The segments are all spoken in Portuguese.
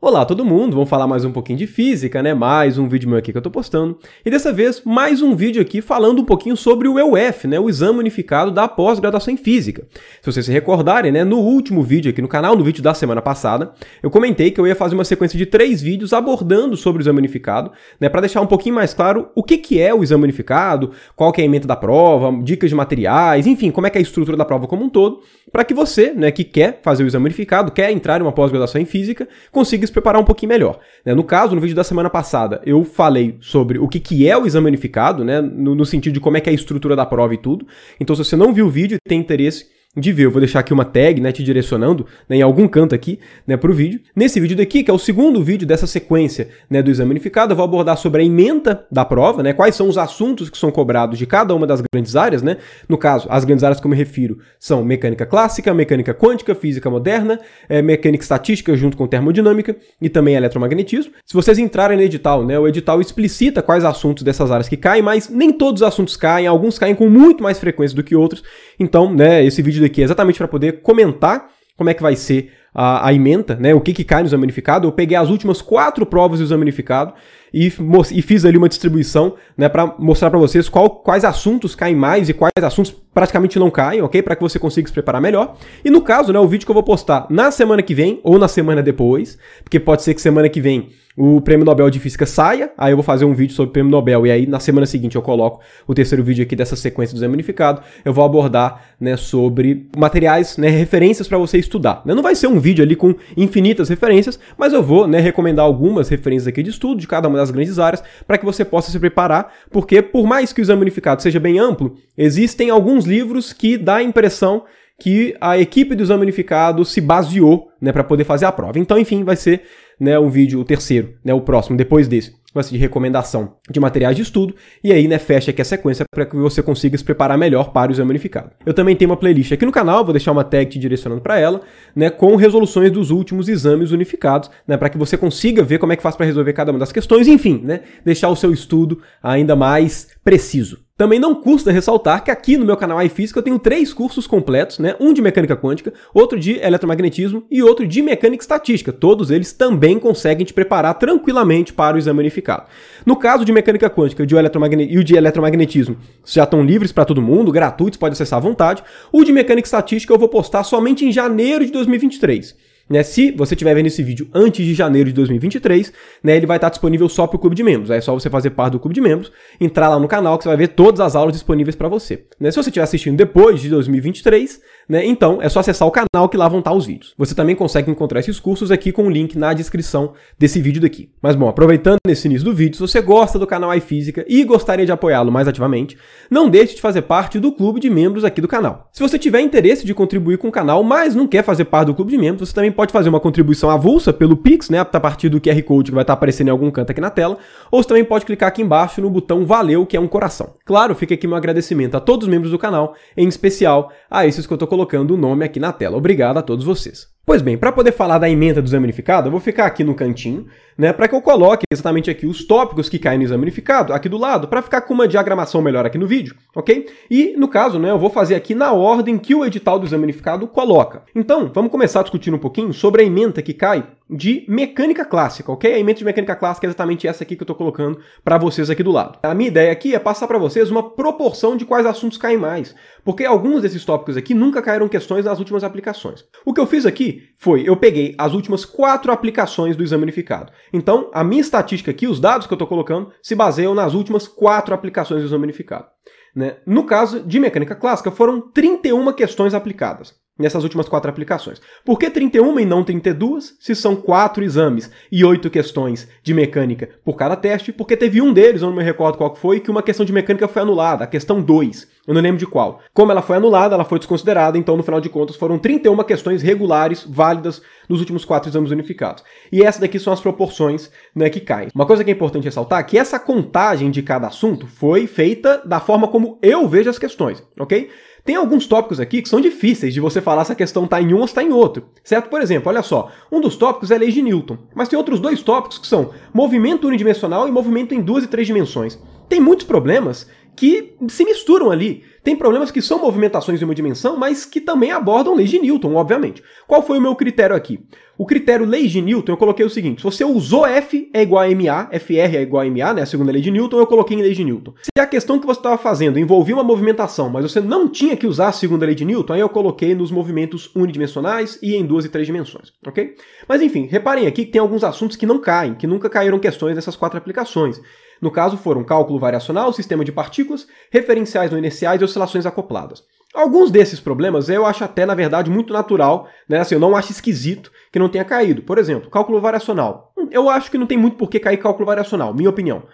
Olá todo mundo, vamos falar mais um pouquinho de física, né? Mais um vídeo meu aqui que eu tô postando. E dessa vez, mais um vídeo aqui falando um pouquinho sobre o EUF, né? O Exame Unificado da Pós-Graduação em Física. Se vocês se recordarem, né? No último vídeo aqui no canal, no vídeo da semana passada, eu comentei que eu ia fazer uma sequência de três vídeos abordando sobre o Exame Unificado, né? Pra deixar um pouquinho mais claro o que, que é o Exame Unificado, qual que é a emenda da prova, dicas de materiais, enfim, como é que é a estrutura da prova como um todo, para que você, né, que quer fazer o Exame Unificado, quer entrar em uma pós-graduação em Física, consiga se preparar um pouquinho melhor. Né? No caso, no vídeo da semana passada, eu falei sobre o que, que é o exame unificado, né? No, no, sentido de como é que é a estrutura da prova e tudo. Então, se você não viu o vídeo e tem interesse, de ver. Eu vou deixar aqui uma tag, né, te direcionando né, em algum canto aqui, né, para o vídeo. Nesse vídeo daqui, que é o segundo vídeo dessa sequência, né, do exame unificado, eu vou abordar sobre a ementa da prova, né, quais são os assuntos que são cobrados de cada uma das grandes áreas, né. No caso, as grandes áreas que eu me refiro são mecânica clássica, mecânica quântica, física moderna, é, mecânica estatística junto com termodinâmica e também eletromagnetismo. Se vocês entrarem no edital, né, o edital explicita quais assuntos dessas áreas que caem, mas nem todos os assuntos caem, alguns caem com muito mais frequência do que outros. Então, né, esse vídeo daqui aqui exatamente para poder comentar como é que vai ser a, a ementa, né? O que, que cai no exame unificado. Eu peguei as últimas quatro provas do exame unificado e, e fiz ali uma distribuição, né? Para mostrar para vocês qual, quais assuntos caem mais e quais assuntos praticamente não caem, ok? Para que você consiga se preparar melhor. E no caso, né? O vídeo que eu vou postar na semana que vem ou na semana depois, porque pode ser que semana que vem o prêmio Nobel de Física saia, aí eu vou fazer um vídeo sobre o prêmio Nobel e aí na semana seguinte eu coloco o terceiro vídeo aqui dessa sequência do exame unificado. Eu vou abordar, né? Sobre materiais, né? Referências para você estudar. Né? Não vai ser um vídeo vídeo ali com infinitas referências, mas eu vou né, recomendar algumas referências aqui de estudo de cada uma das grandes áreas para que você possa se preparar, porque por mais que o exame unificado seja bem amplo, existem alguns livros que dá a impressão que a equipe do exame unificado se baseou né, para poder fazer a prova. Então, enfim, vai ser né, um vídeo, o terceiro, né, o próximo, depois desse. Tipo assim, de recomendação de materiais de estudo, e aí, né, fecha aqui a sequência para que você consiga se preparar melhor para o exame unificado. Eu também tenho uma playlist aqui no canal, vou deixar uma tag te direcionando para ela, né, com resoluções dos últimos exames unificados, né, para que você consiga ver como é que faz para resolver cada uma das questões, enfim, né, deixar o seu estudo ainda mais preciso. Também não custa ressaltar que aqui no meu canal iFísica eu tenho três cursos completos, né? Um de mecânica quântica, outro de eletromagnetismo e outro de mecânica estatística. Todos eles também conseguem te preparar tranquilamente para o exame unificado. No caso de mecânica quântica de eletromagne... e o de eletromagnetismo já estão livres para todo mundo, gratuitos, pode acessar à vontade. O de mecânica estatística eu vou postar somente em janeiro de 2023. Né? Se você estiver vendo esse vídeo antes de janeiro de 2023, né, ele vai estar disponível só para o Clube de Membros. Aí é só você fazer parte do Clube de Membros, entrar lá no canal que você vai ver todas as aulas disponíveis para você. Né? Se você estiver assistindo depois de 2023, né? Então, é só acessar o canal que lá vão estar os vídeos. Você também consegue encontrar esses cursos aqui com o link na descrição desse vídeo daqui. Mas bom, aproveitando nesse início do vídeo, se você gosta do canal iFísica e gostaria de apoiá-lo mais ativamente, não deixe de fazer parte do clube de membros aqui do canal. Se você tiver interesse de contribuir com o canal, mas não quer fazer parte do clube de membros, você também pode fazer uma contribuição avulsa pelo Pix, né, a partir do QR Code que vai estar aparecendo em algum canto aqui na tela, ou você também pode clicar aqui embaixo no botão valeu, que é um coração. Claro, fica aqui meu agradecimento a todos os membros do canal, em especial a esses que eu tô colocando colocando o nome aqui na tela. Obrigado a todos vocês. Pois bem, para poder falar da ementa do exame unificado, eu vou ficar aqui no cantinho, né, para que eu coloque exatamente aqui os tópicos que caem no exame unificado, aqui do lado, para ficar com uma diagramação melhor aqui no vídeo, ok? E, no caso, né, eu vou fazer aqui na ordem que o edital do exame unificado coloca. Então, vamos começar discutindo um pouquinho sobre a ementa que cai de mecânica clássica, ok? A emenda de mecânica clássica é exatamente essa aqui que eu estou colocando para vocês aqui do lado. A minha ideia aqui é passar para vocês uma proporção de quais assuntos caem mais, porque alguns desses tópicos aqui nunca caíram questões nas últimas aplicações. O que eu fiz aqui foi, eu peguei as últimas quatro aplicações do exame unificado. Então, a minha estatística aqui, os dados que eu estou colocando, se baseiam nas últimas quatro aplicações do exame unificado. Né? No caso de mecânica clássica, foram 31 questões aplicadas nessas últimas quatro aplicações. Por que 31 e não 32, se são quatro exames e oito questões de mecânica por cada teste? Porque teve um deles, eu não me recordo qual foi, que uma questão de mecânica foi anulada, a questão 2, eu não lembro de qual. Como ela foi anulada, ela foi desconsiderada, então no final de contas foram 31 questões regulares, válidas, nos últimos quatro exames unificados. E essas daqui são as proporções né, que caem. Uma coisa que é importante ressaltar é que essa contagem de cada assunto foi feita da forma como eu vejo as questões, ok? Tem alguns tópicos aqui que são difíceis de você falar se a questão está em um ou está em outro, certo? Por exemplo, olha só, um dos tópicos é a lei de Newton, mas tem outros dois tópicos que são movimento unidimensional e movimento em duas e três dimensões tem muitos problemas que se misturam ali. Tem problemas que são movimentações em uma dimensão, mas que também abordam leis de Newton, obviamente. Qual foi o meu critério aqui? O critério leis de Newton, eu coloquei o seguinte: se você usou F é igual a MA, FR é igual a MA, né? A segunda lei de Newton, eu coloquei em lei de Newton. Se a questão que você estava fazendo envolvia uma movimentação, mas você não tinha que usar a segunda lei de Newton, aí eu coloquei nos movimentos unidimensionais e em duas e três dimensões, ok? Mas enfim, reparem aqui que tem alguns assuntos que não caem, que nunca caíram questões nessas quatro aplicações. No caso, foram cálculo variacional, sistema de partículas, referenciais não inerciais e oscilações acopladas. Alguns desses problemas eu acho até, na verdade, muito natural, né? Assim, eu não acho esquisito que não tenha caído. Por exemplo, cálculo variacional. Hum, eu acho que não tem muito por que cair cálculo variacional, minha opinião.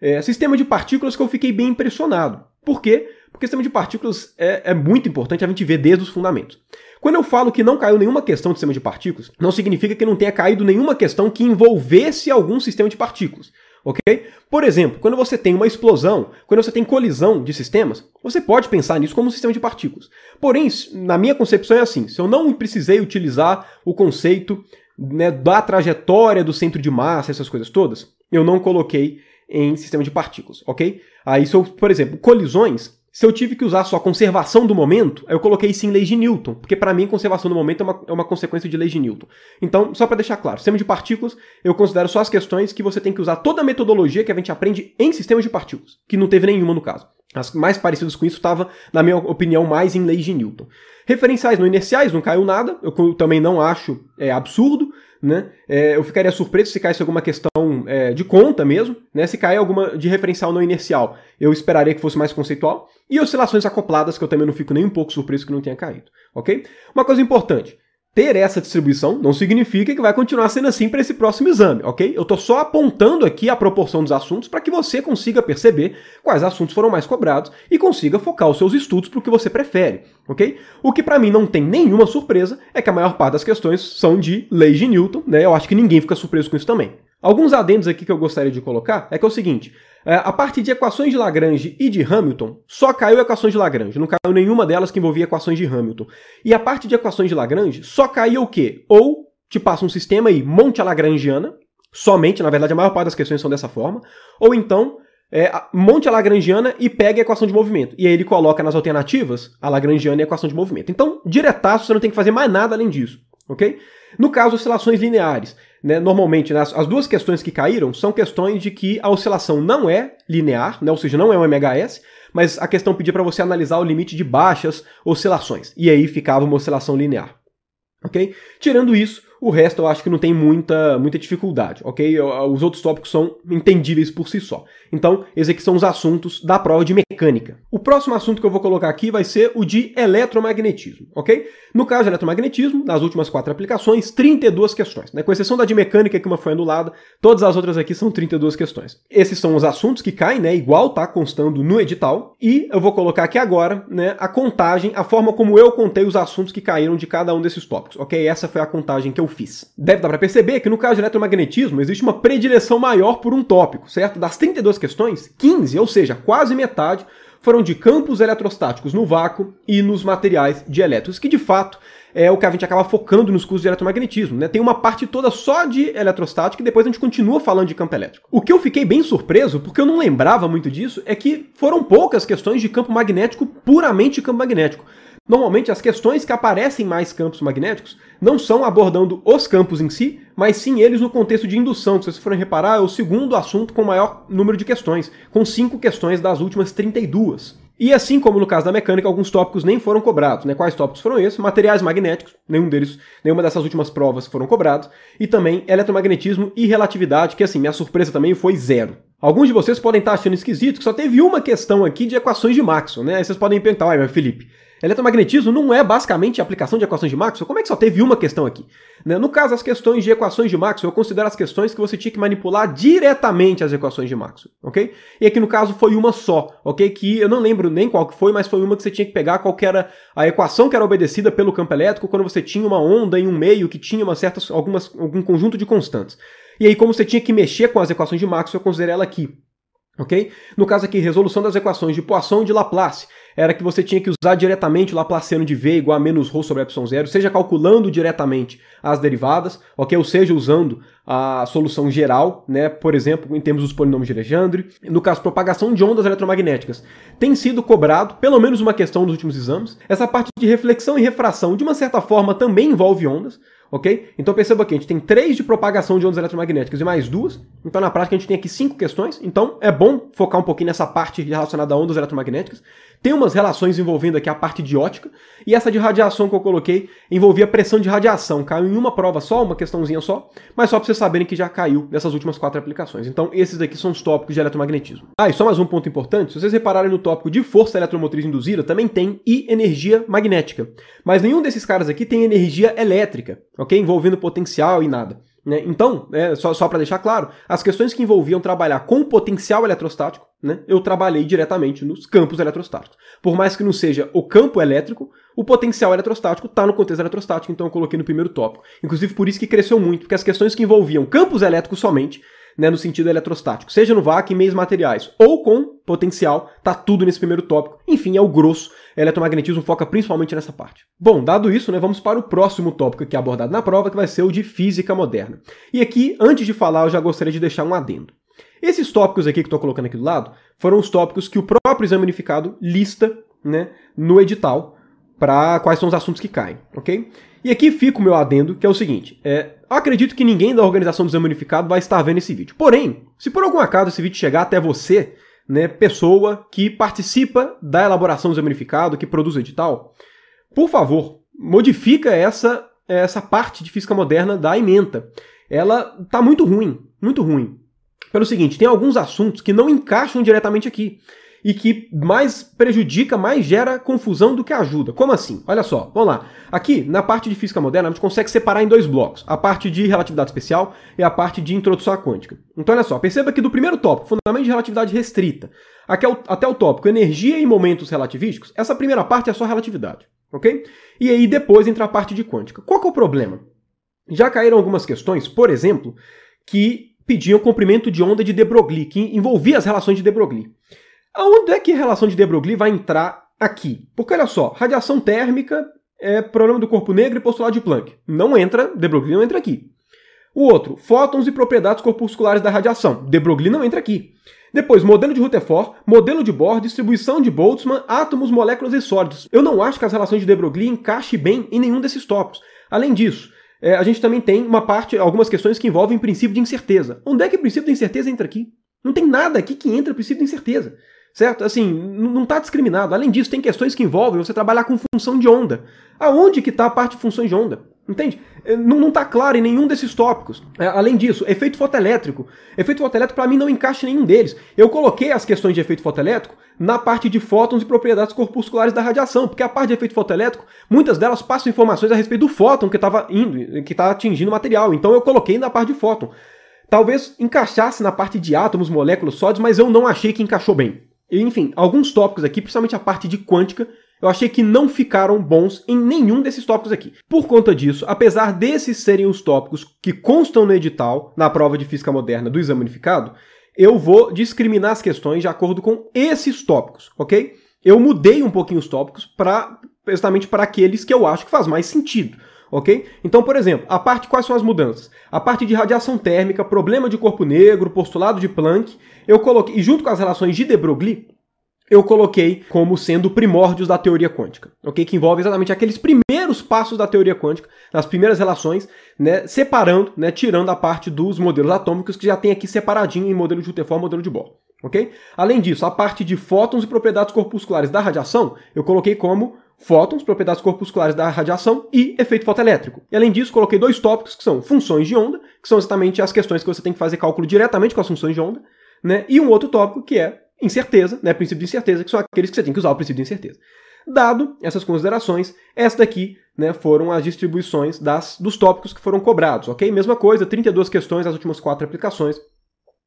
É, sistema de partículas que eu fiquei bem impressionado. Por quê? Porque sistema de partículas é, é, muito importante a gente ver desde os fundamentos. Quando eu falo que não caiu nenhuma questão de sistema de partículas, não significa que não tenha caído nenhuma questão que envolvesse algum sistema de partículas ok? Por exemplo, quando você tem uma explosão, quando você tem colisão de sistemas, você pode pensar nisso como um sistema de partículas. Porém, na minha concepção é assim: se eu não precisei utilizar o conceito né, da trajetória do centro de massa, essas coisas todas, eu não coloquei em sistema de partículas, ok? Aí, se eu, por exemplo, colisões, se eu tive que usar só conservação do momento, eu coloquei isso em de Newton, porque para mim conservação do momento é uma, é uma consequência de lei de Newton. Então, só para deixar claro, sistema de partículas, eu considero só as questões que você tem que usar toda a metodologia que a gente aprende em sistemas de partículas, que não teve nenhuma no caso. As mais parecidas com isso estava, na minha opinião, mais em lei de Newton. Referenciais não inerciais não caiu nada, eu também não acho é, absurdo né? É, eu ficaria surpreso se caísse alguma questão é, de conta mesmo, né? Se cair alguma de referencial não inercial, eu esperaria que fosse mais conceitual. E oscilações acopladas, que eu também não fico nem um pouco surpreso que não tenha caído, ok? Uma coisa importante, ter essa distribuição não significa que vai continuar sendo assim para esse próximo exame, ok? Eu estou só apontando aqui a proporção dos assuntos para que você consiga perceber quais assuntos foram mais cobrados e consiga focar os seus estudos para o que você prefere, ok? O que para mim não tem nenhuma surpresa é que a maior parte das questões são de lei de Newton, né? Eu acho que ninguém fica surpreso com isso também. Alguns adendos aqui que eu gostaria de colocar é que é o seguinte: é, a parte de equações de Lagrange e de Hamilton, só caiu equações de Lagrange, não caiu nenhuma delas que envolvia equações de Hamilton. E a parte de equações de Lagrange só caiu o quê? Ou te passa um sistema e monte a Lagrangiana, somente, na verdade a maior parte das questões são dessa forma, ou então é, monte a Lagrangiana e pega a equação de movimento. E aí ele coloca nas alternativas a Lagrangiana e a equação de movimento. Então, diretaço, você não tem que fazer mais nada além disso, ok? No caso, oscilações lineares. Né, normalmente, né, as, duas questões que caíram são questões de que a oscilação não é linear, né, ou seja, não é um MHS, mas a questão pedia para você analisar o limite de baixas oscilações, e aí ficava uma oscilação linear. ok? Tirando isso, o resto eu acho que não tem muita, muita dificuldade, ok? Os outros tópicos são entendíveis por si só. Então, esses aqui são os assuntos da prova de mecânica. O próximo assunto que eu vou colocar aqui vai ser o de eletromagnetismo, ok? No caso de eletromagnetismo, nas últimas quatro aplicações, 32 questões. Né? Com exceção da de mecânica, que uma foi anulada, todas as outras aqui são 32 questões. Esses são os assuntos que caem, né? Igual tá constando no edital. E eu vou colocar aqui agora né, a contagem, a forma como eu contei os assuntos que caíram de cada um desses tópicos, ok? Essa foi a contagem que eu fiz. Deve dar para perceber que no caso de eletromagnetismo existe uma predileção maior por um tópico, certo? Das 32 questões, 15, ou seja, quase metade, foram de campos eletrostáticos no vácuo e nos materiais de elétrons, que de fato é o que a gente acaba focando nos cursos de eletromagnetismo, né? Tem uma parte toda só de eletrostática e depois a gente continua falando de campo elétrico. O que eu fiquei bem surpreso, porque eu não lembrava muito disso, é que foram poucas questões de campo magnético, puramente campo magnético. Normalmente, as questões que aparecem mais campos magnéticos não são abordando os campos em si, mas sim eles no contexto de indução, que se vocês forem reparar, é o segundo assunto com maior número de questões, com cinco questões das últimas 32. E assim como no caso da mecânica, alguns tópicos nem foram cobrados. Né? Quais tópicos foram esses? Materiais magnéticos, nenhum deles, nenhuma dessas últimas provas foram cobrados. E também eletromagnetismo e relatividade, que assim, minha surpresa também foi zero. Alguns de vocês podem estar achando esquisito que só teve uma questão aqui de equações de Maxwell, né? Aí vocês podem perguntar, ai, mas Felipe, Eletromagnetismo não é basicamente a aplicação de equações de Maxwell? Como é que só teve uma questão aqui? Né, no caso, as questões de equações de Maxwell, eu considero as questões que você tinha que manipular diretamente as equações de Maxwell, ok? E aqui no caso foi uma só, ok? Que eu não lembro nem qual que foi, mas foi uma que você tinha que pegar qual que era a equação que era obedecida pelo campo elétrico quando você tinha uma onda em um meio que tinha uma certa, algumas, algum conjunto de constantes. E aí, como você tinha que mexer com as equações de Maxwell, eu considero ela aqui ok? No caso aqui, resolução das equações de Poisson e de Laplace, era que você tinha que usar diretamente o Laplaciano de V igual a menos Rho sobre Epsilon zero, seja calculando diretamente as derivadas, ok? Ou seja, usando a solução geral, né? Por exemplo, em termos dos polinômios de Legendre. No caso, propagação de ondas eletromagnéticas. Tem sido cobrado, pelo menos uma questão nos últimos exames. Essa parte de reflexão e refração, de uma certa forma, também envolve ondas, ok? Então perceba que a gente tem três de propagação de ondas eletromagnéticas e mais duas, então na prática a gente tem aqui cinco questões, então é bom focar um pouquinho nessa parte relacionada a ondas eletromagnéticas. Tem umas relações envolvendo aqui a parte de ótica, e essa de radiação que eu coloquei envolvia pressão de radiação, caiu em uma prova só, uma questãozinha só, mas só para vocês saberem que já caiu nessas últimas quatro aplicações. Então esses daqui são os tópicos de eletromagnetismo. Ah, e só mais um ponto importante, se vocês repararem no tópico de força eletromotriz induzida, também tem e energia magnética, mas nenhum desses caras aqui tem energia elétrica ok? Envolvendo potencial e nada. Né? Então, é, só, só para deixar claro, as questões que envolviam trabalhar com potencial eletrostático, né, eu trabalhei diretamente nos campos eletrostáticos. Por mais que não seja o campo elétrico, o potencial eletrostático está no contexto eletrostático, então eu coloquei no primeiro tópico. Inclusive por isso que cresceu muito, porque as questões que envolviam campos elétricos somente né, no sentido eletrostático, seja no vácuo, em meios materiais ou com potencial, tá tudo nesse primeiro tópico. Enfim, é o grosso. Eletromagnetismo foca principalmente nessa parte. Bom, dado isso, né, vamos para o próximo tópico que é abordado na prova, que vai ser o de física moderna. E aqui, antes de falar, eu já gostaria de deixar um adendo. Esses tópicos aqui que estou colocando aqui do lado foram os tópicos que o próprio exame unificado lista né, no edital para quais são os assuntos que caem, ok? E aqui fica o meu adendo, que é o seguinte: é, acredito que ninguém da Organização do Exame Unificado vai estar vendo esse vídeo. Porém, se por algum acaso esse vídeo chegar até você, né, pessoa que participa da elaboração do exame unificado, que produz o edital, por favor, modifica essa, essa parte de física moderna da ementa. Ela tá muito ruim, muito ruim. Pelo seguinte, tem alguns assuntos que não encaixam diretamente aqui e que mais prejudica, mais gera confusão do que ajuda. Como assim? Olha só, vamos lá. Aqui, na parte de física moderna, a gente consegue separar em dois blocos: a parte de relatividade especial e a parte de introdução à quântica. Então, olha só, perceba que do primeiro tópico, fundamento de relatividade restrita, é até o tópico energia e momentos relativísticos, essa primeira parte é só relatividade, ok? E aí depois entra a parte de quântica. Qual que é o problema? Já caíram algumas questões, por exemplo, que pediam comprimento de onda de de Broglie, que envolvia as relações de de Broglie. Aonde é que a relação de de Broglie vai entrar aqui? Porque olha só, radiação térmica é problema do corpo negro e postulado de Planck. Não entra, de Broglie não entra aqui. O outro, fótons e propriedades corpusculares da radiação. De Broglie não entra aqui. Depois, modelo de Rutherford, modelo de Bohr, distribuição de Boltzmann, átomos, moléculas e sólidos. Eu não acho que as relações de de Broglie encaixem bem em nenhum desses tópicos. Além disso, é, a gente também tem uma parte, algumas questões que envolvem princípio de incerteza. Onde é que o princípio de incerteza entra aqui? Não tem nada aqui que entra princípio de incerteza certo? Assim, não está discriminado. Além disso, tem questões que envolvem você trabalhar com função de onda. Aonde que está a parte de funções de onda? Entende? É, não está claro em nenhum desses tópicos. É, além disso, efeito fotoelétrico. Efeito fotoelétrico, para mim, não encaixa em nenhum deles. Eu coloquei as questões de efeito fotoelétrico na parte de fótons e propriedades corpusculares da radiação, porque a parte de efeito fotoelétrico, muitas delas passam informações a respeito do fóton que estava indo, que está atingindo o material. Então eu coloquei na parte de fóton. Talvez encaixasse na parte de átomos, moléculas, sólidos, mas eu não achei que encaixou bem. Enfim, alguns tópicos aqui, principalmente a parte de quântica, eu achei que não ficaram bons em nenhum desses tópicos aqui. Por conta disso, apesar desses serem os tópicos que constam no edital, na prova de física moderna do exame unificado, eu vou discriminar as questões de acordo com esses tópicos, ok? Eu mudei um pouquinho os tópicos para justamente para aqueles que eu acho que faz mais sentido ok? Então, por exemplo, a parte quais são as mudanças? A parte de radiação térmica, problema de corpo negro, postulado de Planck, eu coloquei, e junto com as relações de de Broglie, eu coloquei como sendo primórdios da teoria quântica, ok? Que envolve exatamente aqueles primeiros passos da teoria quântica, nas primeiras relações, né? Separando, né? Tirando a parte dos modelos atômicos que já tem aqui separadinho em modelo de Rutherford, modelo de Bohr, ok? Além disso, a parte de fótons e propriedades corpusculares da radiação, eu coloquei como fótons, propriedades corpusculares da radiação e efeito fotoelétrico. E além disso, coloquei dois tópicos que são funções de onda, que são exatamente as questões que você tem que fazer cálculo diretamente com as funções de onda, né? E um outro tópico que é incerteza, né? Princípio de incerteza, que são aqueles que você tem que usar o princípio de incerteza. Dado essas considerações, essa daqui né, foram as distribuições das, dos tópicos que foram cobrados, ok? Mesma coisa, 32 questões, as últimas quatro aplicações.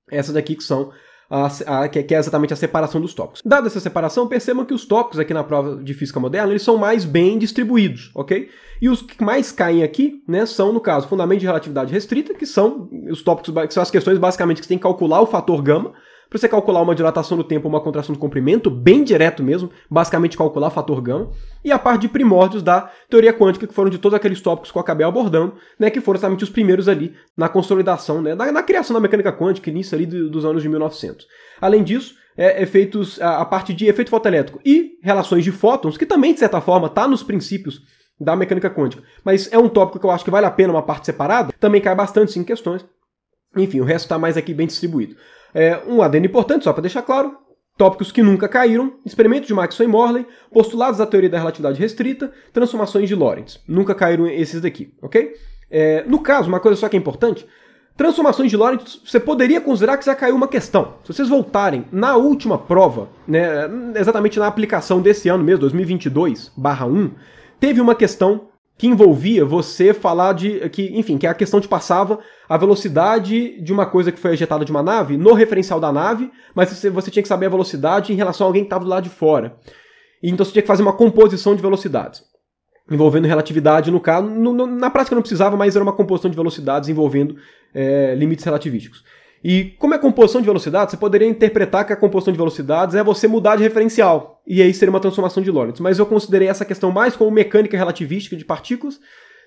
Essas daqui que são a, a, que é exatamente a separação dos tópicos. Dada essa separação, percebam que os tópicos aqui na prova de física moderna eles são mais bem distribuídos, ok? E os que mais caem aqui né, são, no caso, fundamento de relatividade restrita, que são os tópicos, que são as questões basicamente que você tem que calcular o fator gama, para você calcular uma dilatação do tempo, uma contração do comprimento, bem direto mesmo, basicamente calcular fator gama, e a parte de primórdios da teoria quântica, que foram de todos aqueles tópicos que eu acabei abordando, né, que foram exatamente os primeiros ali na consolidação, né, na, na criação da mecânica quântica, início ali dos anos de 1900. Além disso, é, efeitos, a, a parte de efeito fotoelétrico e relações de fótons, que também, de certa forma, está nos princípios da mecânica quântica. Mas é um tópico que eu acho que vale a pena uma parte separada, também cai bastante sim questões. Enfim, o resto está mais aqui bem distribuído. É, um adendo importante, só para deixar claro, tópicos que nunca caíram, experimentos de Maxwell e Morley, postulados da teoria da relatividade restrita, transformações de Lorentz. Nunca caíram esses daqui, ok? É, no caso, uma coisa só que é importante, transformações de Lorentz, você poderia considerar que já caiu uma questão. Se vocês voltarem na última prova, né, exatamente na aplicação desse ano mesmo, 2022-1, teve uma questão que envolvia você falar de que, enfim, que a questão te passava a velocidade de uma coisa que foi ejetada de uma nave no referencial da nave, mas você, você tinha que saber a velocidade em relação a alguém que estava do lado de fora. E, então você tinha que fazer uma composição de velocidades. Envolvendo relatividade, no caso. No, no, na prática não precisava, mas era uma composição de velocidades envolvendo é, limites relativísticos. E como é composição de velocidades, você poderia interpretar que a composição de velocidades é você mudar de referencial, e aí seria uma transformação de Lorentz. Mas eu considerei essa questão mais como mecânica relativística de partículas,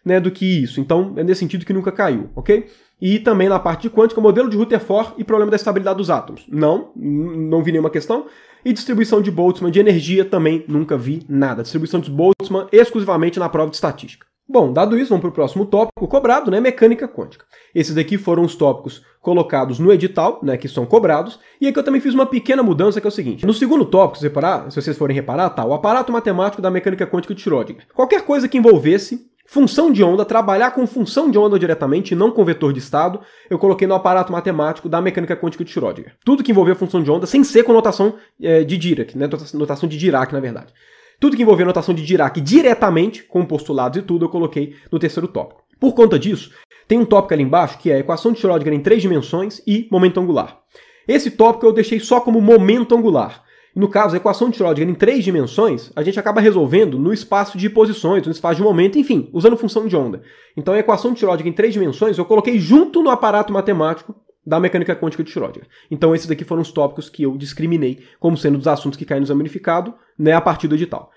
né, do que isso. Então, é nesse sentido que nunca caiu, ok? E também na parte de quântica, modelo de Rutherford e problema da estabilidade dos átomos. Não, não vi nenhuma questão. E distribuição de Boltzmann de energia também nunca vi nada. Distribuição de Boltzmann exclusivamente na prova de estatística. Bom, dado isso, vamos para o próximo tópico cobrado, né? Mecânica quântica. Esses daqui foram os tópicos colocados no edital, né? Que são cobrados. E aqui eu também fiz uma pequena mudança, que é o seguinte. No segundo tópico, se, reparar, se vocês forem reparar, tá? O aparato matemático da mecânica quântica de Schrödinger. Qualquer coisa que envolvesse função de onda, trabalhar com função de onda diretamente, não com vetor de estado, eu coloquei no aparato matemático da mecânica quântica de Schrödinger. Tudo que envolvia função de onda, sem ser com notação é, de Dirac, né? Notação de Dirac, na verdade. Tudo que a notação de Dirac diretamente, com postulados e tudo, eu coloquei no terceiro tópico. Por conta disso, tem um tópico ali embaixo que é equação de Schrödinger em três dimensões e momento angular. Esse tópico eu deixei só como momento angular. No caso, a equação de Schrödinger em três dimensões, a gente acaba resolvendo no espaço de posições, no espaço de momento, enfim, usando função de onda. Então, a equação de Schrödinger em três dimensões eu coloquei junto no aparato matemático da mecânica quântica de Schrödinger. Então esses aqui foram os tópicos que eu discriminei como sendo dos assuntos que caem no exame unificado, né, a partir do edital.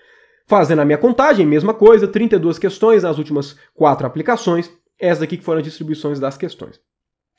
Fazendo a minha contagem, mesma coisa, 32 questões nas últimas quatro aplicações, essas aqui que foram as distribuições das questões.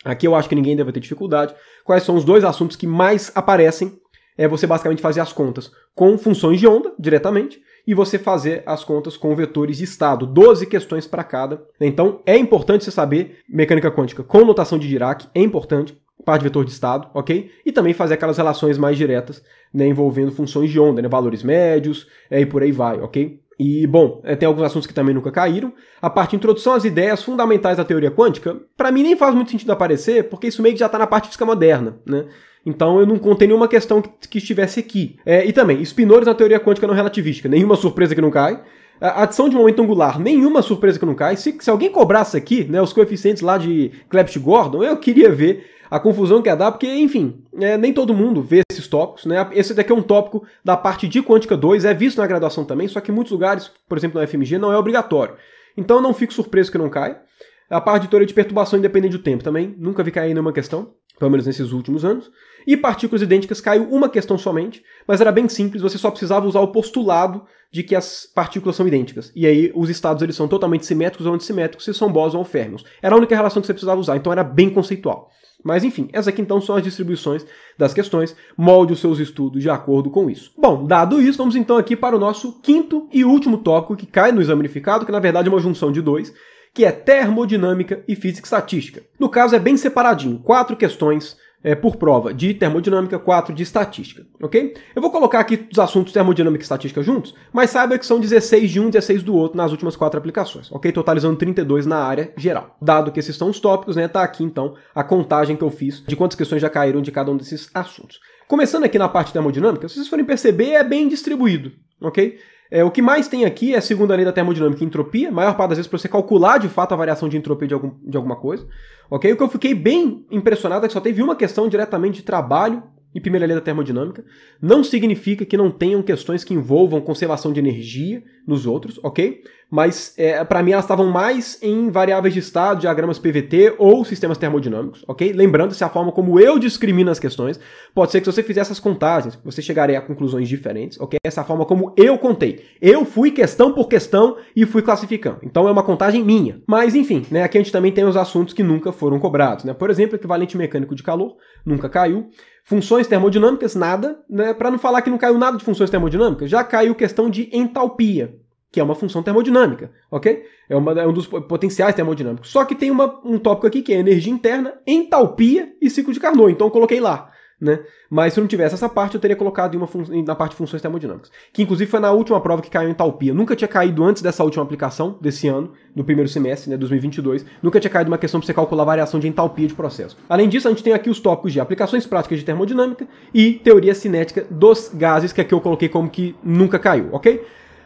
Aqui eu acho que ninguém deve ter dificuldade. Quais são os dois assuntos que mais aparecem? É você basicamente fazer as contas com funções de onda diretamente e você fazer as contas com vetores de estado, 12 questões para cada. Então é importante você saber mecânica quântica com notação de Dirac, é importante, parte de vetor de estado, ok? E também fazer aquelas relações mais diretas, né, envolvendo funções de onda, né, valores médios, é, e por aí vai, ok? E, bom, é, tem alguns assuntos que também nunca caíram. A parte de introdução às ideias fundamentais da teoria quântica, para mim nem faz muito sentido aparecer, porque isso meio que já está na parte física moderna, né? Então eu não contei nenhuma questão que, que estivesse aqui. É, e também, spinores na teoria quântica não relativística, nenhuma surpresa que não cai. A adição de momento angular, nenhuma surpresa que não cai. Se, se alguém cobrasse aqui, né, os coeficientes lá de clebsch gordon eu queria ver a confusão que ia dar, porque, enfim, é, nem todo mundo vê esses tópicos, né? Esse daqui é um tópico da parte de Quântica 2, é visto na graduação também, só que em muitos lugares, por exemplo, na FMG, não é obrigatório. Então não fico surpreso que não caia. A parte de teoria de perturbação independente do tempo também, nunca vi cair nenhuma questão, pelo menos nesses últimos anos. E partículas idênticas caiu uma questão somente, mas era bem simples, você só precisava usar o postulado de que as partículas são idênticas. E aí os estados eles são totalmente simétricos ou antissimétricos, se são bósons ou férmions. Era a única relação que você precisava usar, então era bem conceitual. Mas enfim, essas aqui então são as distribuições das questões, molde os seus estudos de acordo com isso. Bom, dado isso, vamos então aqui para o nosso quinto e último tópico que cai no exame unificado, que na verdade é uma junção de dois, que é termodinâmica e física estatística. No caso é bem separadinho, quatro questões é, por prova de termodinâmica, 4 de estatística, ok? Eu vou colocar aqui os assuntos termodinâmica e estatística juntos, mas saiba que são 16 de um, 16 do outro nas últimas quatro aplicações, ok? Totalizando 32 na área geral. Dado que esses são os tópicos, né, tá aqui então a contagem que eu fiz de quantas questões já caíram de cada um desses assuntos. Começando aqui na parte termodinâmica, se vocês forem perceber, é bem distribuído, ok? É, o que mais tem aqui é, a segunda lei da termodinâmica, entropia. A maior parte das vezes para você calcular de fato a variação de entropia de, algum, de alguma coisa. Ok? O que eu fiquei bem impressionado é que só teve uma questão diretamente de trabalho e primeira lei da termodinâmica, não significa que não tenham questões que envolvam conservação de energia nos outros, ok? Mas é, para mim elas estavam mais em variáveis de estado, diagramas PVT ou sistemas termodinâmicos, ok? Lembrando se a forma como eu discrimino as questões, pode ser que se você fizer essas contagens, você chegaria a conclusões diferentes, ok? Essa é forma como eu contei, eu fui questão por questão e fui classificando. Então é uma contagem minha. Mas enfim, né? Aqui a gente também tem os assuntos que nunca foram cobrados, né? Por exemplo, equivalente mecânico de calor nunca caiu funções termodinâmicas, nada, né? Para não falar que não caiu nada de funções termodinâmicas, já caiu questão de entalpia, que é uma função termodinâmica, ok? É, uma, é um dos potenciais termodinâmicos. Só que tem uma, um tópico aqui que é energia interna, entalpia e ciclo de Carnot. Então eu coloquei lá né? Mas se eu não tivesse essa parte, eu teria colocado em na parte de funções termodinâmicas. Que inclusive foi na última prova que caiu em entalpia. Nunca tinha caído antes dessa última aplicação, desse ano, no primeiro semestre, né, 2022. Nunca tinha caído uma questão para você calcular a variação de entalpia de processo. Além disso, a gente tem aqui os tópicos de aplicações práticas de termodinâmica e teoria cinética dos gases, que aqui é eu coloquei como que nunca caiu, ok?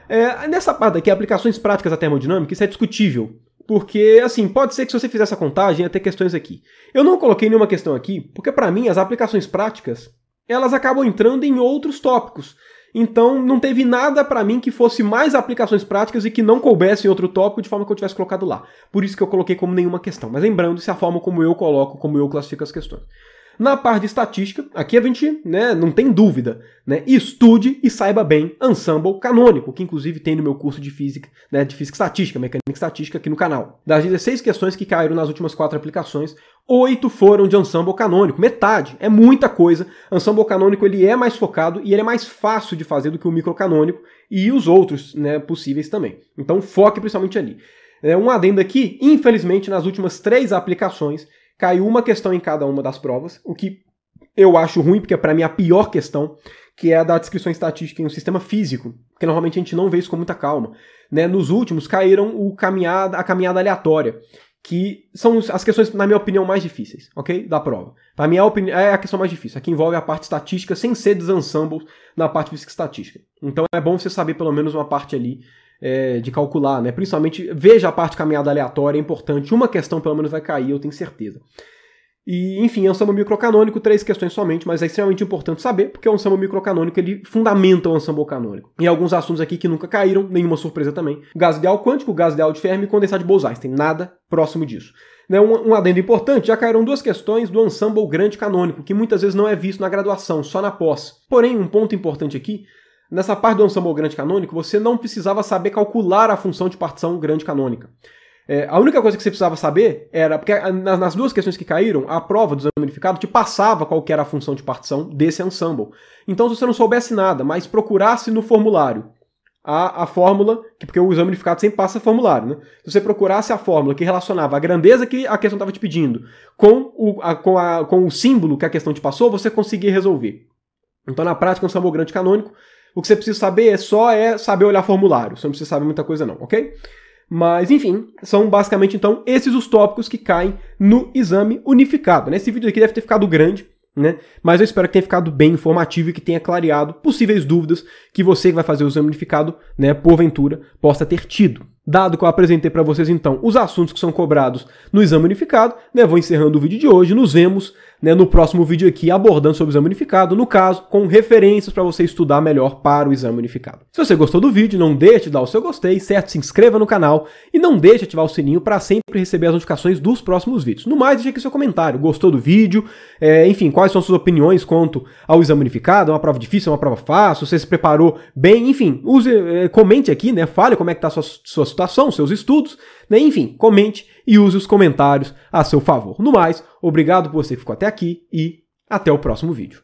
É, nessa parte aqui, aplicações práticas da termodinâmica, isso é discutível porque, assim, pode ser que se você fizer essa contagem, ia ter questões aqui. Eu não coloquei nenhuma questão aqui, porque para mim as aplicações práticas, elas acabam entrando em outros tópicos. Então, não teve nada para mim que fosse mais aplicações práticas e que não coubesse em outro tópico de forma que eu tivesse colocado lá. Por isso que eu coloquei como nenhuma questão. Mas lembrando, se é a forma como eu coloco, como eu classifico as questões. Na parte de estatística, aqui a gente né, não tem dúvida. Né? Estude e saiba bem ensemble canônico, que inclusive tem no meu curso de física, né, de física estatística, mecânica estatística aqui no canal. Das 16 questões que caíram nas últimas quatro aplicações, oito foram de ensemble canônico, metade, é muita coisa. Ensemble canônico ele é mais focado e ele é mais fácil de fazer do que o microcanônico e os outros né, possíveis também. Então foque principalmente ali. É, um adendo aqui, infelizmente nas últimas três aplicações Caiu uma questão em cada uma das provas, o que eu acho ruim, porque é para mim a pior questão, que é a da descrição estatística em um sistema físico, que normalmente a gente não vê isso com muita calma. Né? Nos últimos caíram o caminhada, a caminhada aleatória, que são as questões, na minha opinião, mais difíceis, ok? Da prova. Para mim é a questão mais difícil, a que envolve a parte estatística, sem ser desensembles na parte física estatística. Então é bom você saber pelo menos uma parte ali é, de calcular, né? Principalmente, veja a parte caminhada aleatória, é importante. Uma questão pelo menos vai cair, eu tenho certeza. E, enfim, é um samba microcanônico, três questões somente, mas é extremamente importante saber, porque é um samba microcanônico, ele fundamenta o samba canônico. E alguns assuntos aqui que nunca caíram, nenhuma surpresa também. Gás ideal quântico, gás ideal de Fermi e condensado de Bose Einstein, nada próximo disso. Né, um, um, adendo importante, já caíram duas questões do ensemble grande canônico, que muitas vezes não é visto na graduação, só na pós. Porém, um ponto importante aqui Nessa parte do ensemble grande canônico, você não precisava saber calcular a função de partição grande canônica. É, a única coisa que você precisava saber era, porque ah, nas duas questões que caíram, a prova do exame unificado te passava qual era a função de partição desse ensemble. Então, se você não soubesse nada, mas procurasse no formulário a, a fórmula, que, porque o exame unificado sempre passa formulário, né? Se você procurasse a fórmula que relacionava a grandeza que a questão estava te pedindo com o, a, com, a, com o símbolo que a questão te passou, você conseguia resolver. Então, na prática, um ensemble grande canônico o que você precisa saber é só é saber olhar formulário. Você não precisa saber muita coisa não, ok? Mas, enfim, são basicamente, então, esses os tópicos que caem no exame unificado. Né? Esse vídeo aqui deve ter ficado grande, né? Mas eu espero que tenha ficado bem informativo e que tenha clareado possíveis dúvidas que você que vai fazer o exame unificado, né, porventura, possa ter tido. Dado que eu apresentei para vocês, então, os assuntos que são cobrados no exame unificado, né, vou encerrando o vídeo de hoje. Nos vemos né, no próximo vídeo aqui abordando sobre o exame unificado, no caso, com referências para você estudar melhor para o exame unificado. Se você gostou do vídeo, não deixe de dar o seu gostei, certo? Se inscreva no canal e não deixe de ativar o sininho para sempre receber as notificações dos próximos vídeos. No mais, deixe aqui seu comentário. Gostou do vídeo? É, enfim, quais são suas opiniões quanto ao exame unificado? É uma prova difícil? É uma prova fácil? Você se preparou bem? Enfim, use, é, comente aqui, né? Fale como é que tá suas, suas situação, seus estudos, né? enfim, comente e use os comentários a seu favor. No mais, obrigado por você que ficou até aqui e até o próximo vídeo.